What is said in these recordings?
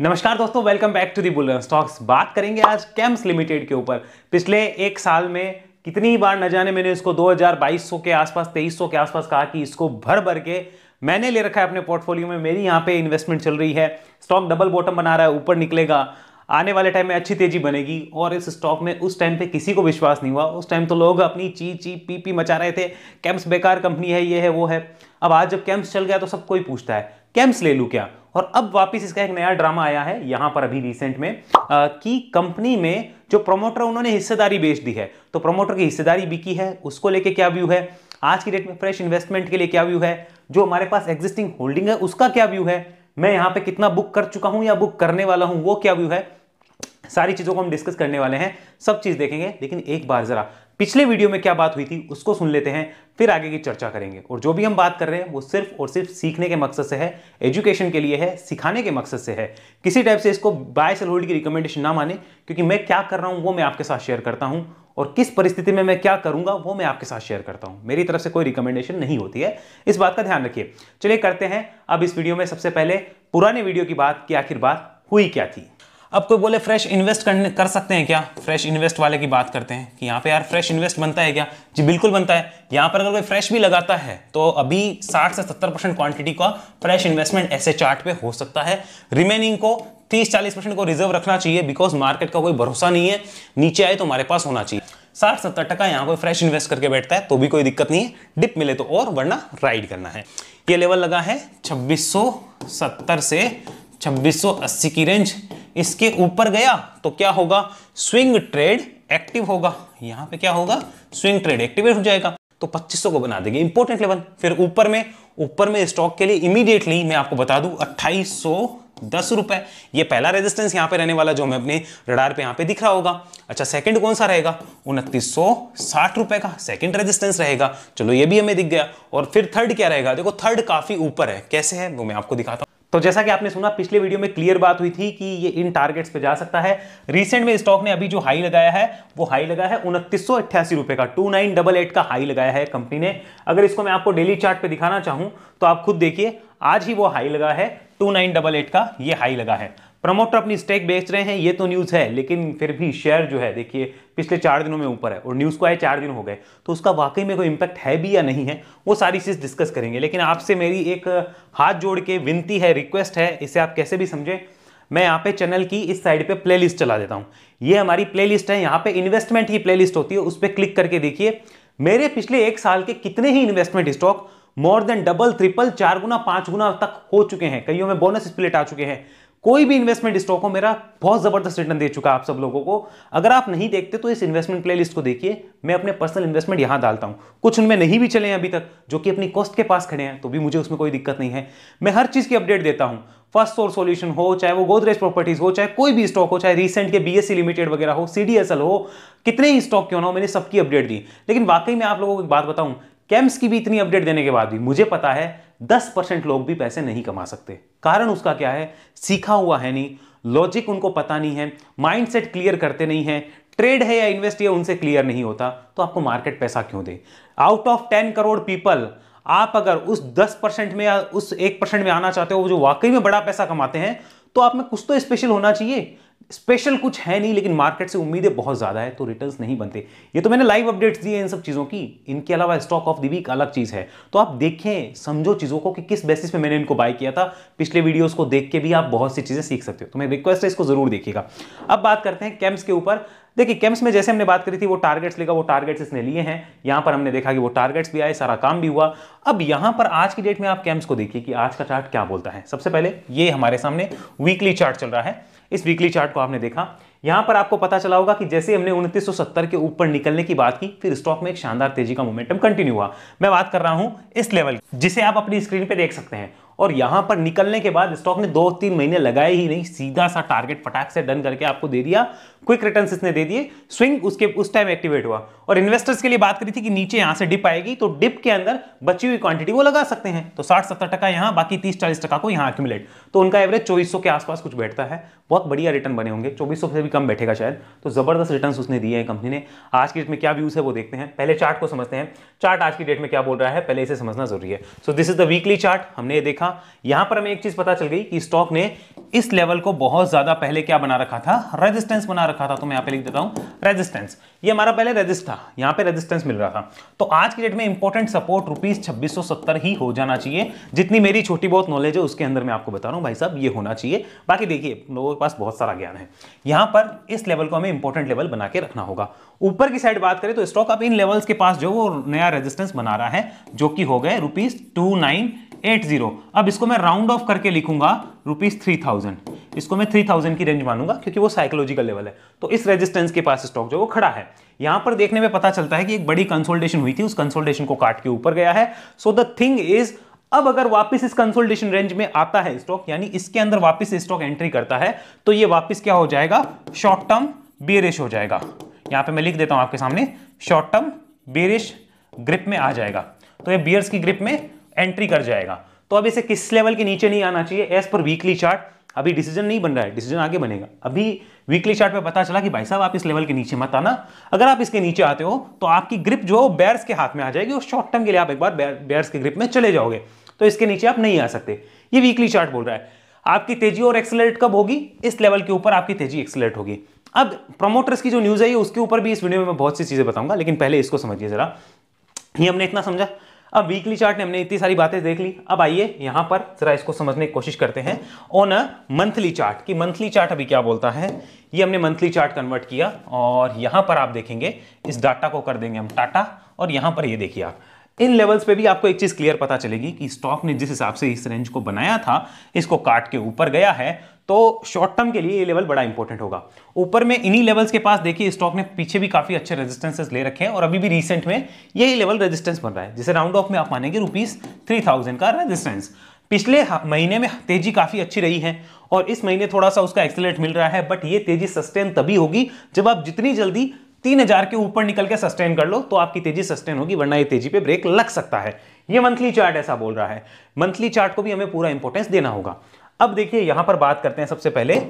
नमस्कार दोस्तों welcome back to the बुलर स्टॉक्स बात करेंगे आज कैम्स लिमिटेड के ऊपर पिछले एक साल में कितनी बार न जाने मैंने इसको 2200 के आसपास 2300 के आसपास कहा कि इसको भर भर के मैंने ले रखा है अपने पोर्टफोलियो में मेरी यहाँ पे इन्वेस्टमेंट चल रही है स्टॉक डबल बॉटम बना रहा है ऊपर निकलेगा आने वाले टाइम में अच्छी तेजी बनेगी और इस स्टॉक में उस टाइम पे किसी को विश्वास नहीं हुआ उस टाइम तो लोग अपनी ची ची पी पी मचा रहे थे कैम्प्स बेकार कंपनी है ये है वो है अब आज जब कैम्प्स चल गया तो सब कोई पूछता है कैम्प्स ले लूँ क्या और अब वापस इसका एक नया ड्रामा आया है यहां पर अभी रिसेंट में आ, कि कंपनी में जो प्रोमोटर उन्होंने हिस्सेदारी बेच दी है तो प्रोमोटर की हिस्सेदारी बिकी है उसको लेके क्या व्यू है आज की डेट में फ्रेश इन्वेस्टमेंट के लिए क्या व्यू है जो हमारे पास एग्जिस्टिंग होल्डिंग है उसका क्या व्यू है मैं यहाँ पे कितना बुक कर चुका हूँ या बुक करने वाला हूँ वो क्या व्यू है सारी चीज़ों को हम डिस्कस करने वाले हैं सब चीज़ देखेंगे लेकिन एक बार ज़रा पिछले वीडियो में क्या बात हुई थी उसको सुन लेते हैं फिर आगे की चर्चा करेंगे और जो भी हम बात कर रहे हैं वो सिर्फ और सिर्फ सीखने के मकसद से है एजुकेशन के लिए है सिखाने के मकसद से है किसी टाइप से इसको बाय सेल होल्ड की रिकमेंडेशन ना माने क्योंकि मैं क्या कर रहा हूँ वो मैं आपके साथ शेयर करता हूँ और किस परिस्थिति में मैं क्या करूंगा वो मैं आपके साथ शेयर करता हूं मेरी तरफ से कोई रिकमेंडेशन नहीं होती है इस बात का ध्यान रखिए चलिए करते हैं अब इस वीडियो में सबसे पहले पुराने वीडियो की बात की आखिर बात हुई क्या थी अब कोई बोले फ्रेश इन्वेस्ट करने कर सकते हैं क्या फ्रेश इन्वेस्ट वाले की बात करते हैं कि यहाँ पे यार फ्रेश इन्वेस्ट बनता है क्या जी बिल्कुल बनता है यहाँ पर अगर कोई फ्रेश भी लगाता है तो अभी 60 से 70 परसेंट क्वांटिटी का फ्रेश इन्वेस्टमेंट ऐसे चार्ट पे हो सकता है रिमेनिंग को 30-40 परसेंट को रिजर्व रखना चाहिए बिकॉज मार्केट का कोई भरोसा नहीं है नीचे आए तो हमारे पास होना चाहिए साठ सत्तर टका यहाँ कोई फ्रेश इन्वेस्ट करके बैठता है तो भी कोई दिक्कत नहीं है डिप मिले तो और वरना राइड करना है ये लेवल लगा है छब्बीस से छब्बीस की रेंज इसके ऊपर गया तो क्या होगा स्विंग ट्रेड एक्टिव होगा यहां पे क्या होगा स्विंग ट्रेड एक्टिवेट हो जाएगा तो 2500 को बना देंगे इंपोर्टेंट लेवल फिर ऊपर में ऊपर में स्टॉक के लिए इमीडिएटली मैं आपको बता दू अट्ठाईस दस रुपए ये पहला रेजिस्टेंस यहां पे रहने वाला जो हमें अपने रडार पे यहां पे दिख रहा होगा अच्छा सेकंड कौन सा रहेगा उनतीस सौ साठ रुपए का सेकंड रेजिस्टेंस रहेगा चलो ये भी हमें दिख गया और फिर थर्ड क्या रहेगा देखो थर्ड काफी ऊपर है कैसे है वो मैं आपको दिखाता हूं तो जैसा कि आपने सुना पिछले वीडियो में क्लियर बात हुई थी कि ये इन टारगेट्स पे जा सकता है रिसेंट में स्टॉक ने अभी जो हाई लगाया है वो हाई लगाया है उनतीस रुपए का टू नाइन डबल एट का हाई लगाया है कंपनी ने अगर इसको मैं आपको डेली चार्ट पे दिखाना चाहूं तो आप खुद देखिए आज ही वो हाई लगा है टू का ये हाई लगा है प्रमोटर अपनी स्टेक बेच रहे हैं ये तो न्यूज़ है लेकिन फिर भी शेयर जो है देखिए पिछले चार दिनों में ऊपर है और न्यूज़ को आए चार दिन हो गए तो उसका वाकई में कोई इम्पैक्ट है भी या नहीं है वो सारी चीज़ डिस्कस करेंगे लेकिन आपसे मेरी एक हाथ जोड़ के विनती है रिक्वेस्ट है इसे आप कैसे भी समझें मैं यहाँ पे चैनल की इस साइड पे प्लेलिस्ट चला देता हूँ ये हमारी प्लेलिस्ट है यहाँ पे इन्वेस्टमेंट की प्लेलिस्ट होती है उस पर क्लिक करके देखिए मेरे पिछले एक साल के कितने ही investment stock more than double triple चार गुना पांच गुना तक हो चुके हैं कईयों में बोनस स्प्लिट आ चुके हैं कोई भी इन्वेस्टमेंट स्टॉक हो मेरा बहुत ज़बरदस्त रिटर्न दे चुका आप सब लोगों को अगर आप नहीं देखते तो इस इन्वेस्टमेंट प्लेलिस्ट को देखिए मैं अपने पर्सनल इन्वेस्टमेंट यहां डालता हूं कुछ उनमें नहीं भी चले हैं अभी तक जो कि अपनी कॉस्ट के पास खड़े हैं तो भी मुझे उसमें कोई दिक्कत नहीं है मैं हर चीज़ की अपडेट देता हूं फर्स्ट सोर्स सोल्यूशन हो चाहे वो गोदरेज प्रॉपर्टीज हो चाहे कोई भी स्टॉक हो चाहे रिसेंट के बीएससी लिमिटेड वगैरह हो सीडीएसएल हो कितने ही स्टॉक क्यों ना हो मैंने सबकी अपडेट दी लेकिन वाकई में आप लोगों को एक बात बताऊं कैम्स की भी इतनी अपडेट देने के बाद भी मुझे पता है दस परसेंट लोग भी पैसे नहीं कमा सकते कारण उसका क्या है सीखा हुआ है नहीं लॉजिक उनको पता नहीं है माइंडसेट क्लियर करते नहीं है ट्रेड है या इन्वेस्ट या उनसे क्लियर नहीं होता तो आपको मार्केट पैसा क्यों दे out of ten crore people आप अगर उस दस परसेंट में या उस एक परसेंट में आना चाहते हो जो वाकई में बड़ा पैसा कमाते हैं तो आप में कुछ तो स्पेशल होना चाहिए स्पेशल कुछ है नहीं लेकिन मार्केट से उम्मीदें बहुत ज़्यादा है तो रिटर्न्स नहीं बनते ये तो मैंने लाइव अपडेट्स दिए इन सब चीज़ों की इनके अलावा स्टॉक ऑफ दी वीक अलग चीज़ है तो आप देखें समझो चीज़ों को कि किस बेसिस पे मैंने इनको बाय किया था पिछले वीडियोस को देख के भी आप बहुत सी चीज़ें सीख सकते हो तो मैं रिक्वेस्ट है इसको ज़रूर देखिएगा अब बात करते हैं कैम्प्स के ऊपर देखिए कैम्प्स में जैसे हमने बात करी थी वो टारगेट्स लेगा वो टारगेट्स इसने लिए हैं यहाँ पर हमने देखा कि वो टारगेट्स भी आए सारा काम भी हुआ अब यहाँ पर आज की डेट में आप कैम्प्स को देखिए कि आज का चार्ट क्या बोलता है सबसे पहले ये हमारे सामने वीकली चार्ट चल रहा है इस वीकली चार्ट को आपने देखा यहां पर आपको पता चला होगा कि जैसे हमने 2970 के ऊपर निकलने की बात की फिर स्टॉक में एक शानदार तेजी का मोमेंटम कंटिन्यू हुआ मैं बात कर रहा हूं इस लेवल जिसे आप अपनी स्क्रीन पर देख सकते हैं और यहां पर निकलने के बाद स्टॉक ने दो तीन महीने लगाए ही नहीं सीधा सा टारगेट फटाक से डन करके आपको दे दिया क्विक रिटर्न इसने दे दिए स्विंग उसके उस टाइम एक्टिवेट हुआ और इन्वेस्टर्स के लिए बात करी थी कि नीचे यहां से डिप आएगी तो डिप के अंदर बची हुई क्वांटिटी वो लगा सकते हैं तो साठ सत्तर टका यहां बाकी तीस चालीस टका को यहां एक्यूमुलेट तो उनका एवरेज चौबीस के आसपास कुछ बैठता है बहुत बढ़िया रिटर्न बने होंगे चौबीस से भी कम बैठेगा शायद तो जबरदस्त रिटर्न उसने दिए हैं कंपनी ने आज की डेट में क्या व्यूज है वो देखते हैं पहले चार्ट को समझते हैं चार्ट आज की डेट में क्या बोल रहा है पहले इसे समझना जरूरी है so this is the weekly chart हमने देखा था यहां पर हमें एक चीज पता चल गई कि स्टॉक ने इस लेवल को बहुत ज्यादा पहले क्या बना रखा था रेजिस्टेंस बना रखा था तो मैं यहां पे लिख देता हूं रेजिस्टेंस ये हमारा पहले रेजिस्ट था यहां पे रेजिस्टेंस मिल रहा था तो आज की डेट में इंपॉर्टेंट सपोर्ट रुपीज छब्बीस ही हो जाना चाहिए जितनी मेरी छोटी बहुत नॉलेज है उसके अंदर मैं आपको बता रहा हूं भाई साहब ये होना चाहिए बाकी देखिए लोगों के पास बहुत सारा ज्ञान है यहां पर इस लेवल को हमें इंपॉर्टेंट लेवल बना के रखना होगा ऊपर की साइड बात करें तो स्टॉक अब इन लेवल्स के पास जो वो नया रेजिस्टेंस बना रहा है जो कि हो गए rupees two nine eight zero अब इसको मैं राउंड ऑफ करके लिखूंगा रुपीज थ्री थाउजेंड इसको मैं थ्री थाउजेंड की रेंज मानूंगा क्योंकि वो साइकोलॉजिकल लेवल है तो इस रेजिस्टेंस के पास स्टॉक जो वो खड़ा है यहां पर देखने में पता चलता है कि एक बड़ी कंसोल्टेशन हुई थी उस कंसोल्टेशन को काट के ऊपर गया है सो द थिंग इज अब अगर वापस इस कंसोल्टेशन रेंज में आता है स्टॉक यानी इसके अंदर वापस स्टॉक एंट्री करता है तो ये वापस क्या हो जाएगा शॉर्ट टर्म बेरिश हो जाएगा यहां पे मैं लिख देता हूं आपके सामने शॉर्ट टर्म बेरिश ग्रिप में आ जाएगा तो ये बियर्स की ग्रिप में एंट्री कर जाएगा तो अब इसे किस लेवल के नीचे नहीं आना चाहिए एज पर वीकली चार्ट अभी डिसीजन नहीं बन रहा है डिसीजन आगे बनेगा अभी वीकली चार्ट पे पता चला कि भाई साहब आप इस लेवल के नीचे मत आना अगर आप इसके नीचे आते हो तो आपकी ग्रिप जो है बैर्स के हाथ में आ जाएगी और शॉर्ट टर्म के लिए आप एक बार बैर्स के ग्रिप में चले जाओगे तो इसके नीचे आप नहीं आ सकते ये वीकली चार्ट बोल रहा है आपकी तेजी और एक्सेलरेट कब होगी इस लेवल के ऊपर आपकी तेजी एक्सेलरेट होगी अब प्रोमोटर्स की जो न्यूज़ है उसके ऊपर भी इस वीडियो में बहुत सी चीज़ें बताऊंगा लेकिन पहले इसको समझिए जरा ये हमने इतना समझा अब वीकली चार्ट ने हमने इतनी सारी बातें देख ली अब आइए यहां पर जरा इसको समझने की कोशिश करते हैं ऑन अ मंथली चार्ट कि मंथली चार्ट अभी क्या बोलता है ये हमने मंथली चार्ट कन्वर्ट किया और यहां पर आप देखेंगे इस डाटा को कर देंगे हम टाटा और यहां पर ये देखिए आप इन लेवल्स पे भी आपको एक चीज़ क्लियर पता चलेगी कि स्टॉक ने जिस हिसाब से इस रेंज को बनाया था इसको काट के ऊपर गया है तो शॉर्ट टर्म के लिए ये लेवल बड़ा इंपॉर्टेंट होगा ऊपर में इन्हीं लेवल्स के पास देखिए स्टॉक ने पीछे भी काफ़ी अच्छे रेजिस्टेंसेस ले रखे हैं और अभी भी रिसेंट में यही लेवल रेजिस्टेंस बन रहा है जिसे राउंड ऑफ में आप मानेंगे रुपीज़ थ्री थाउजेंड का रेजिस्टेंस पिछले महीने में तेजी काफ़ी अच्छी रही है और इस महीने थोड़ा सा उसका एक्सेलेट मिल रहा है बट ये तेजी सस्टेन तभी होगी जब आप जितनी जल्दी तीन हजार के ऊपर निकल के सस्टेन कर लो तो आपकी तेजी सस्टेन होगी वरना ये तेजी पे ब्रेक लग सकता है ये मंथली चार्ट ऐसा बोल रहा है मंथली चार्ट को भी हमें पूरा इंपोर्टेंस देना होगा अब देखिए यहां पर बात करते हैं सबसे पहले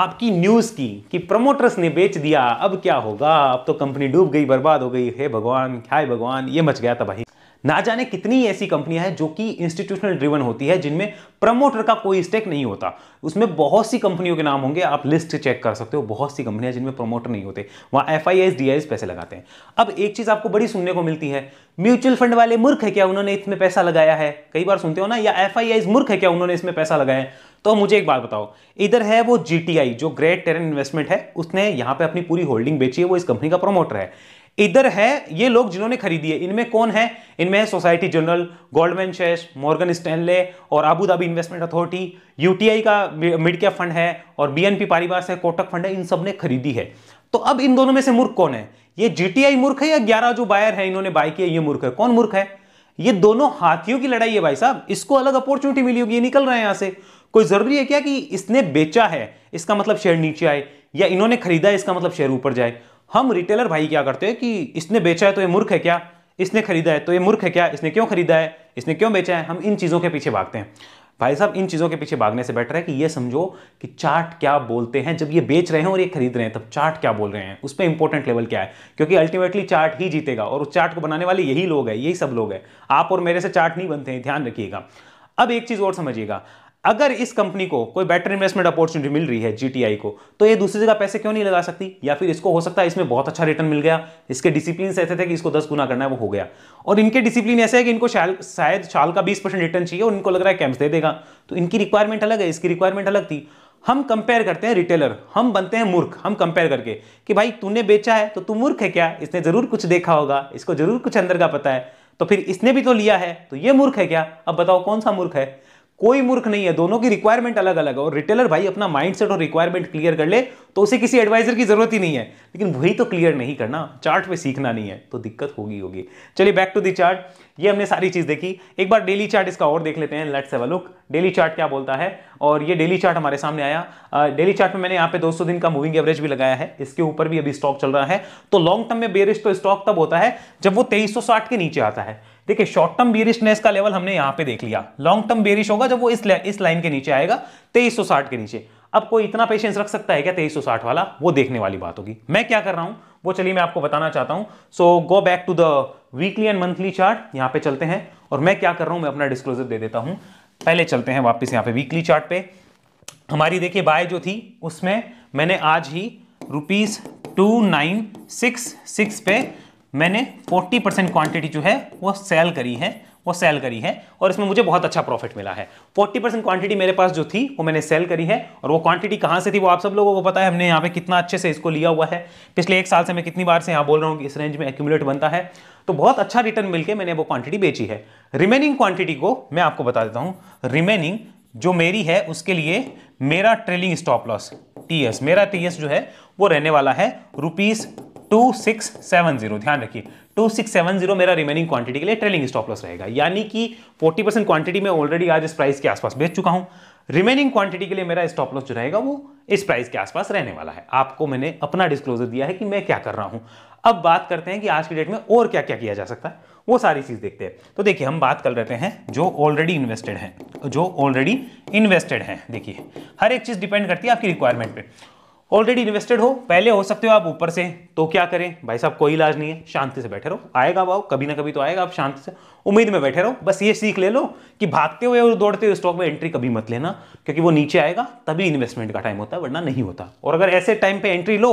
आपकी न्यूज की कि प्रमोटर्स ने बेच दिया अब क्या होगा अब तो कंपनी डूब गई बर्बाद हो गई हे भगवान हाय भगवान ये मच गया तबाही ना जाने कितनी ऐसी कंपनियां हैं जो कि इंस्टीट्यूशनल ड्रिवन होती है जिनमें प्रमोटर का कोई स्टेक नहीं होता उसमें बहुत सी कंपनियों के नाम होंगे आप लिस्ट चेक कर सकते हो बहुत सी कंपनियां जिनमें प्रमोटर नहीं होते वहां एफ आई पैसे लगाते हैं अब एक चीज आपको बड़ी सुनने को मिलती है म्यूचुअल फंड वाले मूर्ख है क्या उन्होंने इसमें पैसा लगाया है कई बार सुनते हो ना या एफ मूर्ख है क्या उन्होंने इसमें पैसा लगाया है तो मुझे एक बात बताओ इधर है वो जी जो ग्रेट टेरन इन्वेस्टमेंट है उसने यहाँ पे अपनी पूरी होल्डिंग बेची है वो इस कंपनी का प्रमोटर है इधर है ये लोग जिन्होंने खरीदी है इनमें कौन है इनमें है Societe Generale Goldman Sachs Morgan Stanley और Abu Dhabi Investment Authority UTI का मिड कैप फंड है और बीएनपी पारिवास है कोटक फंड है इन सब ने खरीदी है तो अब इन दोनों में से मूर्ख कौन है ये जीटीआई मूर्ख है या ग्यारह जो बायर है इन्होंने बाय किया ये मूर्ख है कौन मूर्ख है ये दोनों हाथियों की लड़ाई है भाई साहब इसको अलग अपॉर्चुनिटी मिली होगी ये निकल रहे हैं यहां से कोई ज़रूरी है क्या कि इसने बेचा है इसका मतलब शेयर नीचे आए या इन्होंने खरीदा है इसका मतलब शेयर ऊपर जाए हम रिटेलर भाई क्या करते हैं कि इसने बेचा है तो ये मूर्ख है क्या इसने खरीदा है तो ये मूर्ख है क्या इसने क्यों खरीदा है इसने क्यों बेचा है हम इन चीज़ों के पीछे भागते हैं भाई साहब इन चीज़ों के पीछे भागने से बेटर है कि ये समझो कि चार्ट क्या बोलते हैं जब ये बेच रहे हैं और ये खरीद रहे हैं तब चार्ट क्या बोल रहे हैं उस पर इंपॉर्टेंट लेवल क्या है क्योंकि अल्टीमेटली चार्ट ही जीतेगा और उस चार्ट को बनाने वाले यही लोग हैं यही सब लोग हैं आप और मेरे से चार्ट नहीं बनते हैं ध्यान रखिएगा अब एक चीज़ और समझिएगा अगर इस कंपनी को कोई बेटर इन्वेस्टमेंट अपॉर्चुनिटी मिल रही है जीटीआई को तो ये दूसरी जगह पैसे क्यों नहीं लगा सकती या फिर इसको हो सकता है इसमें बहुत अच्छा रिटर्न मिल गया इसके डिसिप्लिन ऐसे थे कि इसको दस गुना करना है वो हो गया और इनके डिसिप्लिन ऐसे है कि इनको शायद साल का बीस परसेंट रिटर्न चाहिए और इनको लग रहा है कैंप्स दे देगा तो इनकी रिक्वायरमेंट अलग है इसकी रिक्वायरमेंट अलग थी हम कंपेयर करते हैं रिटेलर हम बनते हैं मूर्ख हम कंपेयर करके कि भाई तूने बेचा है तो तू मूर्ख है क्या इसने जरूर कुछ देखा होगा इसको जरूर कुछ अंदर का पता है तो फिर इसने भी तो लिया है तो ये मूर्ख है क्या अब बताओ कौन सा मूर्ख है कोई मूर्ख नहीं है दोनों की रिक्वायरमेंट अलग अलग है और रिटेलर भाई अपना माइंडसेट और रिक्वायरमेंट क्लियर कर ले तो उसे किसी एडवाइजर की जरूरत ही नहीं है लेकिन वही तो क्लियर नहीं करना चार्ट पे सीखना नहीं है तो दिक्कत होगी होगी चलिए बैक टू दी चार्ट ये हमने सारी चीज़ देखी एक बार डेली चार्ट इसका और देख लेते हैं लेट से वालुक डेली चार्ट क्या बोलता है और ये डेली चार्ट हमारे सामने आया डेली चार्ट में मैंने यहाँ पे 200 दिन का मूविंग एवरेज भी लगाया है इसके ऊपर भी अभी स्टॉक चल रहा है तो लॉन्ग टर्म में बेरिश तो स्टॉक तब होता है जब वो तेईस के नीचे आता है देखिए शॉर्ट टर्म बेरिशनेस का लेवल हमने यहां पे देख लिया लॉन्ग टर्म बेरिश होगा जब वो इस इस लाइन के नीचे आएगा 2360 के नीचे अब कोई इतना पेशेंस रख सकता है क्या 2360 वाला वो देखने वाली बात होगी मैं क्या कर रहा हूं वो चलिए मैं आपको बताना चाहता हूं so go back to the weekly and monthly chart यहां पे चलते हैं और मैं क्या कर रहा हूं मैं अपना डिस्क्लोजर दे देता हूं पहले चलते हैं वापस यहां पे वीकली चार्ट पे हमारी देखिए बाय जो थी उसमें मैंने आज ही rupees two nine six six पे मैंने 40 परसेंट क्वांटिटी जो है वो सेल करी है वो सेल करी है और इसमें मुझे बहुत अच्छा प्रॉफिट मिला है 40 परसेंट क्वांटिटी मेरे पास जो थी वो मैंने सेल करी है और वो क्वांटिटी कहाँ से थी वो आप सब लोगों को पता है हमने यहाँ पे कितना अच्छे से इसको लिया हुआ है पिछले एक साल से मैं कितनी बार से यहाँ बोल रहा हूँ कि इस रेंज में एक्यूमुलेट बनता है तो बहुत अच्छा रिटर्न मिलकर मैंने वो क्वांटिटी बेची है रिमेनिंग क्वांटिटी को मैं आपको बता देता हूँ रिमेनिंग जो मेरी है उसके लिए मेरा ट्रेलिंग स्टॉप लॉस टी मेरा टी जो है वो रहने वाला है rupees two six seven zero ध्यान रखिए टू सिक्स सेवन जीरो मेरा रिमेनिंग क्वांटिटी के लिए ट्रेलिंग स्टॉप लॉस रहेगा यानी कि फोर्टी परसेंट क्वांटिटी में ऑलरेडी आज इस प्राइस के आसपास बेच चुका हूं रिमेनिंग क्वांटिटी के लिए मेरा स्टॉप लॉस जो रहेगा वो इस प्राइस के आसपास रहने वाला है आपको मैंने अपना डिस्क्लोजर दिया है कि मैं क्या कर रहा हूं अब बात करते हैं कि आज की डेट में और क्या क्या किया जा सकता है वो सारी चीज़ देखते हैं तो देखिए हम बात कर रहे हैं जो ऑलरेडी इन्वेस्टेड हैं जो ऑलरेडी इन्वेस्टेड हैं देखिए हर एक चीज़ डिपेंड करती है आपकी रिक्वायरमेंट पे ऑलरेडी इन्वेस्टेड हो पहले हो सकते हो आप ऊपर से तो क्या करें भाई साहब कोई इलाज नहीं है शांति से बैठे रहो आएगा भाव कभी ना कभी तो आएगा आप शांति से उम्मीद में बैठे रहो बस ये सीख ले लो कि भागते हुए और दौड़ते हुए स्टॉक में एंट्री कभी मत लेना क्योंकि वो नीचे आएगा तभी इन्वेस्टमेंट का टाइम होता है वरना नहीं होता और अगर ऐसे टाइम पर एंट्री लो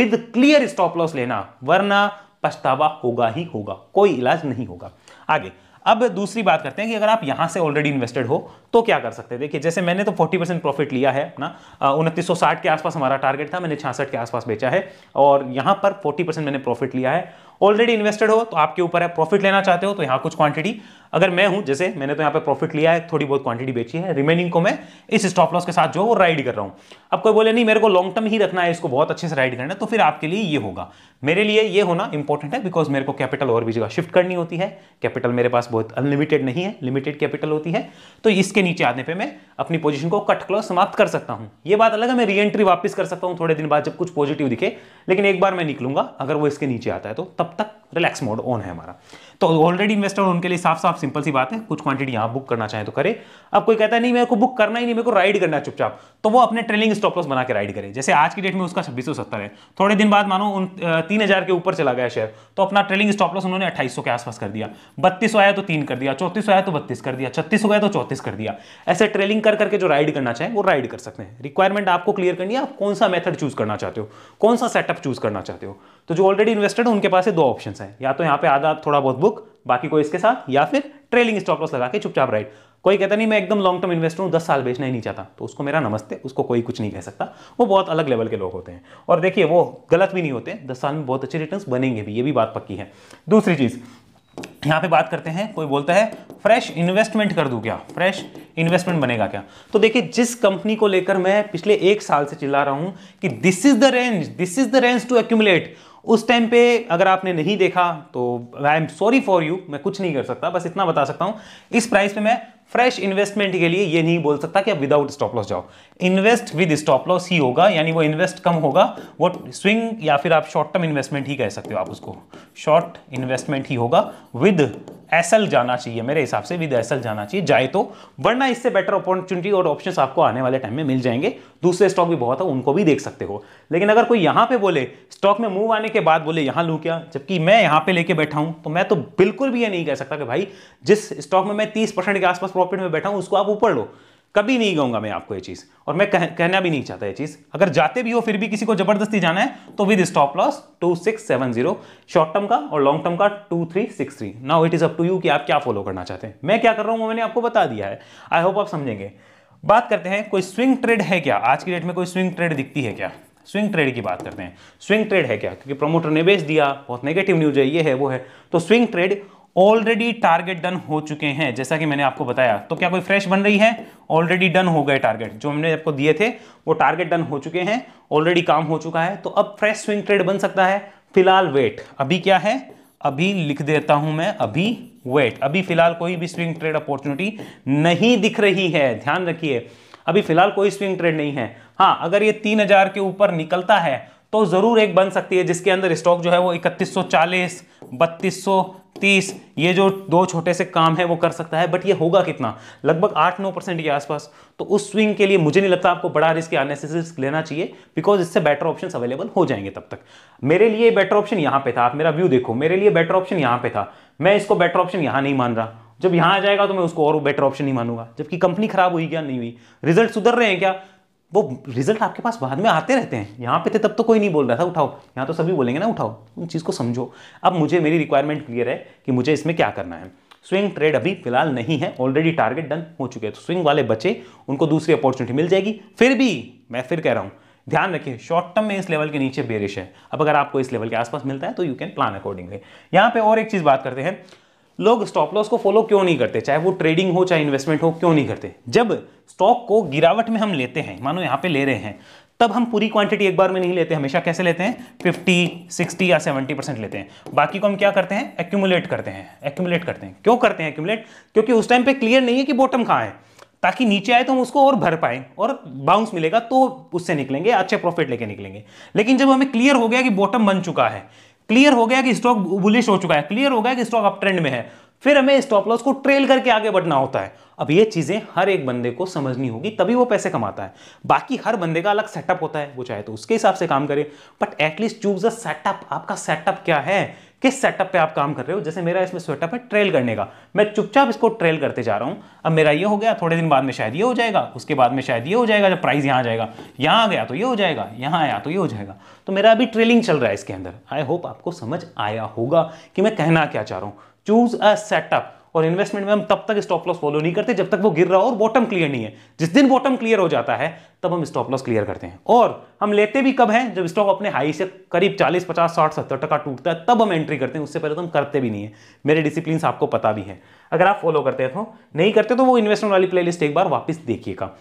विद क्लियर स्टॉप लॉस लेना वरना पछतावा होगा ही होगा कोई इलाज नहीं होगा आगे अब दूसरी बात करते हैं कि अगर आप यहां से ऑलरेडी इन्वेस्टेड हो तो क्या कर सकते हैं देखिए जैसे मैंने तो 40 परसेंट प्रॉफिट लिया है अपना उनतीस के आसपास हमारा टारगेट था मैंने छियासठ के आसपास बेचा है और यहां पर 40 परसेंट मैंने प्रॉफिट लिया है ऑलरेडी इन्वेस्टेड हो तो आपके ऊपर है प्रॉफिट लेना चाहते हो तो यहाँ कुछ क्वांटिटी अगर मैं हूं जैसे मैंने तो यहाँ पे प्रॉफिट लिया है थोड़ी बहुत क्वांटिटी बेची है रिमेनिंग को मैं इस स्टॉप लॉस के साथ जो वो राइड कर रहा हूँ अब कोई बोले नहीं मेरे को लॉन्ग टर्म ही रखना है इसको बहुत अच्छे से राइड करना है तो फिर आपके लिए ये होगा मेरे लिए ये होना इंपॉर्टेंट है बिकॉज मेरे को कैपिटल और भी जगह शिफ्ट करनी होती है कैपिटल मेरे पास बहुत अनलिमिटेड नहीं है लिमिटेड कैपिटल होती है तो इसके नीचे आने पर मैं अपनी पोजिशन को कट क्लॉस समाप्त कर सकता हूँ ये बात अलग है मैं री एंट्री वापस कर सकता हूँ थोड़े दिन बाद जब कुछ पॉजिटिव दिखे लेकिन एक बार मैं निकलूंगा अगर वो इसके नीचे आता है तो तब कब तक रिलैक्स मोड ऑन है हमारा तो ऑलरेडी इन्वेस्टर उनके लिए साफ साफ सिंपल सी बात है कुछ क्वांटिटी यहां बुक करना चाहे तो करे अब कोई कहता है नहीं मेरे को बुक करना ही नहीं मेरे को राइड करना चुपचाप तो वो अपने ट्रेलिंग स्टॉप लॉस बना के राइड करे जैसे आज की डेट में उसका छब्बीस सत्तर है थोड़े दिन बाद मानो उन तीन हजार के ऊपर चला गया शेयर तो अपना ट्रेलिंग स्टॉप लॉस उन्होंने अट्ठाईस के आसपास कर दिया बत्तीस आया तो तीन कर दिया चौतीस आया तो बत्तीस कर दिया छत्तीस हो गया तो चौतीस कर दिया ऐसे ट्रेलिंग कर करके जो राइड करना चाहे वो राइड कर सकते हैं रिक्वायरमेंट आपको क्लियर करनी है आप कौन सा मेथड चूज करना चाहते हो कौन सा सेटअप चूज करना चाहते हो तो जो ऑलरेडी इन्वेस्टेड है उनके पास दो ऑप्शन है या तो यहाँ पे आधा थोड़ा बहुत बुक बाकी कोई इसके साथ या फिर ट्रेलिंग स्टॉक लॉस लगा के चुपचाप राइट कोई कहता नहीं मैं एकदम लॉन्ग टर्म इन्वेस्टर हूँ दस साल बेचना ही नहीं चाहता तो उसको मेरा नमस्ते उसको कोई कुछ नहीं कह सकता वो बहुत अलग लेवल के लोग होते हैं और देखिए वो गलत भी नहीं होते दस साल में बहुत अच्छे रिटर्न बनेंगे भी ये भी बात पक्की है दूसरी चीज़ यहाँ पे बात करते हैं कोई बोलता है फ्रेश इन्वेस्टमेंट कर दूँ क्या फ्रेश इन्वेस्टमेंट बनेगा क्या तो देखिए जिस कंपनी को लेकर मैं पिछले एक साल से चिल्ला रहा हूँ कि this is the range this is the range to accumulate उस टाइम पे अगर आपने नहीं देखा तो I am sorry for you मैं कुछ नहीं कर सकता बस इतना बता सकता हूं इस प्राइस पे मैं फ्रेश इन्वेस्टमेंट के लिए ये नहीं बोल सकता कि आप विदाउट स्टॉप लॉस जाओ इन्वेस्ट विद स्टॉप लॉस ही होगा यानी वो इन्वेस्ट कम होगा वो स्विंग या फिर आप शॉर्ट टर्म इन्वेस्टमेंट ही कह सकते हो आप उसको शॉर्ट इन्वेस्टमेंट ही होगा विद एसएल जाना चाहिए मेरे हिसाब से विद एसएल जाना चाहिए जाए तो वरना इससे बेटर अपॉर्चुनिटी और ऑप्शन आपको आने वाले टाइम में मिल जाएंगे दूसरे स्टॉक भी बहुत है उनको भी देख सकते हो लेकिन अगर कोई यहां पे बोले स्टॉक में मूव आने के बाद बोले यहां लू क्या जबकि मैं यहां पे लेके बैठा हूं तो मैं तो बिल्कुल भी ये नहीं कह सकता कि भाई जिस स्टॉक में मैं तीस के आसपास प्रॉफिट में बैठा हूं उसको आप ऊपर लो कभी नहीं कहूंगा मैं आपको ये चीज़ और मैं कह, कहना भी नहीं चाहता ये चीज़ अगर जाते भी हो फिर भी किसी को जबरदस्ती जाना है तो with stop loss two six seven zero short term का और लॉन्ग टर्म का two three six three now it is up to you कि आप क्या फॉलो करना चाहते हैं मैं क्या कर रहा हूं वो मैंने आपको बता दिया है आई होप आप समझेंगे बात करते हैं कोई स्विंग ट्रेड है क्या आज की डेट में कोई स्विंग ट्रेड दिखती है क्या स्विंग ट्रेड की बात करते हैं स्विंग ट्रेड है क्या क्योंकि प्रोमोटर ने बेच दिया बहुत नेगेटिव न्यूज है ये है वो है तो swing trade already target done हो चुके हैं जैसा कि मैंने आपको बताया तो क्या कोई फ्रेश बन रही है ऑलरेडी डन हो गए टारगेट जो हमने आपको दिए थे वो टारगेट डन हो चुके हैं ऑलरेडी काम हो चुका है तो अब फ्रेश स्विंग ट्रेड बन सकता है फिलहाल वेट अभी क्या है अभी लिख देता हूं मैं अभी वेट अभी फिलहाल कोई भी स्विंग ट्रेड अपॉर्चुनिटी नहीं दिख रही है ध्यान रखिए अभी फिलहाल कोई स्विंग ट्रेड नहीं है हाँ अगर ये तीन हजार के ऊपर निकलता है तो ज़रूर एक बन सकती है जिसके अंदर स्टॉक जो है वो 3140, 3230 ये जो दो छोटे से काम है वो कर सकता है बट ये होगा कितना लगभग आठ नौ परसेंट के आसपास तो उस स्विंग के लिए मुझे नहीं लगता आपको बड़ा रिस्क या रिस्क लेना चाहिए बिकॉज इससे बेटर ऑप्शन अवेलेबल हो जाएंगे तब तक मेरे लिए बेटर ऑप्शन यहाँ पे था आप मेरा व्यू देखो मेरे लिए बेटर ऑप्शन यहाँ पे था मैं इसको बेटर ऑप्शन यहाँ नहीं मान रहा जब यहाँ आ जाएगा तो मैं उसको और बेटर ऑप्शन नहीं मानूंगा जबकि कंपनी खराब हुई क्या नहीं हुई रिजल्ट सुधर रहे हैं क्या वो रिजल्ट आपके पास बाद में आते रहते हैं यहाँ पे थे तब तो कोई नहीं बोल रहा था उठाओ यहाँ तो सभी बोलेंगे ना उठाओ उन चीज़ को समझो अब मुझे मेरी रिक्वायरमेंट क्लियर है कि मुझे इसमें क्या करना है स्विंग ट्रेड अभी फिलहाल नहीं है ऑलरेडी टारगेट डन हो चुके हैं तो स्विंग वाले बचे उनको दूसरी अपॉर्चुनिटी मिल जाएगी फिर भी मैं फिर कह रहा हूँ ध्यान रखिए शॉर्ट टर्म में इस लेवल के नीचे बेरिश है अब अगर आपको इस लेवल के आसपास मिलता है तो यू कैन प्लान अकॉर्डिंगली यहाँ पे और एक चीज़ बात करते हैं लोग स्टॉप लॉस को फॉलो क्यों नहीं करते चाहे वो ट्रेडिंग हो चाहे इन्वेस्टमेंट हो क्यों नहीं करते जब स्टॉक को गिरावट में हम लेते हैं मानो यहाँ पे ले रहे हैं तब हम पूरी क्वांटिटी एक बार में नहीं लेते हमेशा कैसे लेते हैं 50, 60 या 70 परसेंट लेते हैं बाकी को हम क्या करते हैं एक्यूमुलेट करते हैं एक्यूमुलेट करते हैं क्यों करते हैं एक्यूमुलेट क्योंकि उस टाइम पे क्लियर नहीं है कि बॉटम कहाँ है ताकि नीचे आए तो हम उसको और भर पाए और बाउंस मिलेगा तो उससे निकलेंगे अच्छे प्रॉफिट लेके निकलेंगे लेकिन जब हमें क्लियर हो गया कि बॉटम बन चुका है क्लियर हो गया कि स्टॉक बुलिश हो चुका है क्लियर हो गया कि स्टॉक अप ट्रेंड में है फिर हमें स्टॉप लॉस को ट्रेल करके आगे बढ़ना होता है अब ये चीज़ें हर एक बंदे को समझनी होगी तभी वो पैसे कमाता है बाकी हर बंदे का अलग सेटअप होता है वो चाहे तो उसके हिसाब से काम करे but at least choose a setup आपका सेटअप क्या है किस सेटअप पे आप काम कर रहे हो जैसे मेरा इसमें सेटअप है ट्रेल करने का मैं चुपचाप इसको ट्रेल करते जा रहा हूँ अब मेरा ये हो गया थोड़े दिन बाद में शायद ये हो जाएगा उसके बाद में शायद ये हो जाएगा जब प्राइस यहाँ जाएगा यहाँ आ गया तो ये हो जाएगा यहाँ आया तो ये हो जाएगा तो मेरा अभी ट्रेलिंग चल रहा है इसके अंदर आई होप आपको समझ आया होगा कि मैं कहना क्या चाह रहा हूँ चूज अ सेटअप और इन्वेस्टमेंट में हम तब तक स्टॉप लॉस फॉलो नहीं करते जब तक वो गिर रहा हो और बॉटम क्लियर नहीं है जिस दिन बॉटम क्लियर हो जाता है तब हम स्टॉप लॉस क्लियर करते हैं और हम लेते भी कब हैं जब स्टॉक अपने हाई से करीब 40, 50, 60, 70 टका टूटता है तब हम एंट्री करते हैं उससे पहले तो हम करते भी नहीं है मेरे डिसिप्लिन आपको पता भी है अगर आप फॉलो करते हैं तो नहीं करते तो वो इन्वेस्टमेंट वाली प्ले एक बार वापस देखिएगा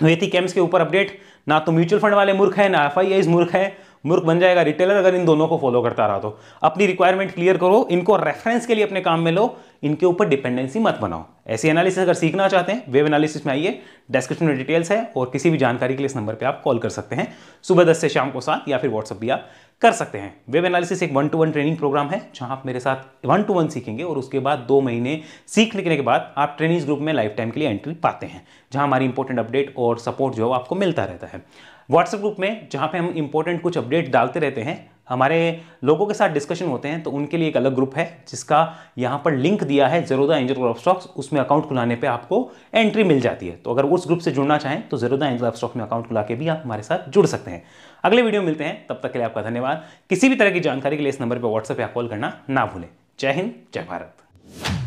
तो ये थी कैम्स के ऊपर अपडेट ना तो म्यूचुअल फंड वाले मूर्ख है ना एफ मूर्ख है मूर्ख बन जाएगा रिटेलर अगर इन दोनों को फॉलो करता रहा तो अपनी रिक्वायरमेंट क्लियर करो इनको रेफरेंस के लिए अपने काम में लो इनके ऊपर डिपेंडेंसी मत बनाओ ऐसी एनालिसिस अगर सीखना चाहते हैं वेब एनालिसिस में आइए डिस्क्रिप्शन में डिटेल्स है और किसी भी जानकारी के लिए इस नंबर पर आप कॉल कर सकते हैं सुबह दस से शाम को सात या फिर व्हाट्सअप भी आप कर सकते हैं वेब एनालिसिस एक one to one training program है जहां आप मेरे साथ वन टू वन सीखेंगे और उसके बाद दो महीने सीख लिखने के बाद आप ट्रेनिंग ग्रुप में लाइफ टाइम के लिए एंट्री पाते हैं जहां हमारी इंपॉर्टेंट अपडेट और सपोर्ट जो है आपको मिलता रहता है व्हाट्सएप ग्रुप में जहाँ पे हम इंपॉर्टेंट कुछ अपडेट डालते रहते हैं हमारे लोगों के साथ डिस्कशन होते हैं तो उनके लिए एक अलग ग्रुप है जिसका यहाँ पर लिंक दिया है जरोदा एंजल ऑफ स्टॉक्स उसमें अकाउंट खुलाने पे आपको एंट्री मिल जाती है तो अगर उस ग्रुप से जुड़ना चाहें तो जरोदा एंजल ऑफ स्टॉक्स में अकाउंट खुला के भी आप हमारे साथ जुड़ सकते हैं अगले वीडियो मिलते हैं तब तक के लिए आपका धन्यवाद किसी भी तरह की जानकारी के लिए इस नंबर पर व्हाट्सएप या कॉल करना ना भूलें जय हिंद जय भारत